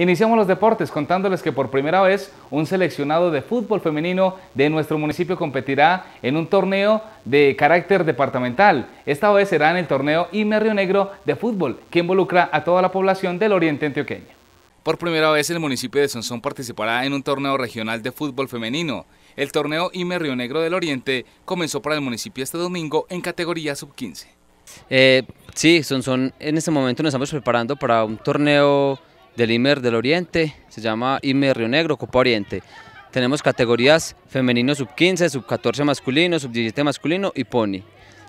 Iniciamos los deportes contándoles que por primera vez un seleccionado de fútbol femenino de nuestro municipio competirá en un torneo de carácter departamental. Esta vez será en el torneo IME Río Negro de fútbol, que involucra a toda la población del oriente antioqueño. Por primera vez el municipio de Sonsón participará en un torneo regional de fútbol femenino. El torneo IME Río Negro del Oriente comenzó para el municipio este domingo en categoría sub-15. Eh, sí, Sonsón en este momento nos estamos preparando para un torneo del IMER del Oriente, se llama IMER Río Negro, Copa Oriente. Tenemos categorías femenino sub-15, sub-14 masculino, sub-17 masculino y pony.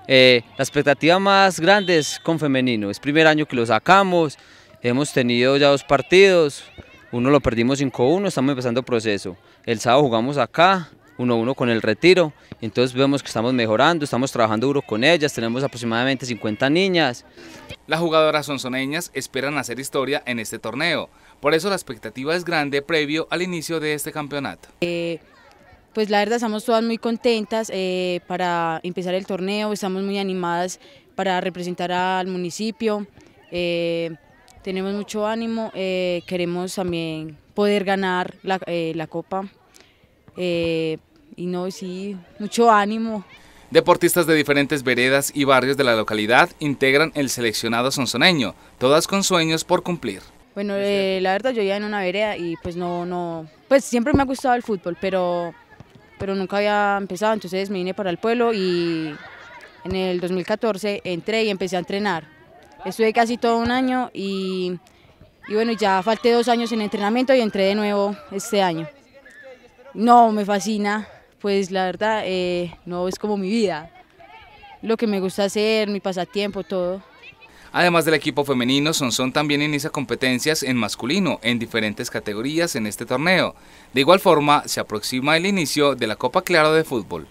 Eh, la expectativa más grande es con femenino, es primer año que lo sacamos, hemos tenido ya dos partidos, uno lo perdimos 5-1, estamos empezando el proceso. El sábado jugamos acá, 1-1 con el retiro. Entonces vemos que estamos mejorando, estamos trabajando duro con ellas, tenemos aproximadamente 50 niñas. Las jugadoras sonzoneñas esperan hacer historia en este torneo, por eso la expectativa es grande previo al inicio de este campeonato. Eh, pues la verdad estamos todas muy contentas eh, para empezar el torneo, estamos muy animadas para representar al municipio, eh, tenemos mucho ánimo, queremos también poder ganar la, copa y no, sí, mucho ánimo. Deportistas de diferentes veredas y barrios de la localidad integran el seleccionado sonsoneño, todas con sueños por cumplir. Bueno, eh, la verdad yo ya en una vereda y pues no, no, pues siempre me ha gustado el fútbol, pero, pero nunca había empezado, entonces me vine para el pueblo y en el 2014 entré y empecé a entrenar. Estuve casi todo un año y, y bueno, ya falté dos años en entrenamiento y entré de nuevo este año. No, me fascina pues la verdad eh, no es como mi vida, lo que me gusta hacer, mi pasatiempo, todo. Además del equipo femenino, Sonson también inicia competencias en masculino en diferentes categorías en este torneo. De igual forma, se aproxima el inicio de la Copa Claro de Fútbol.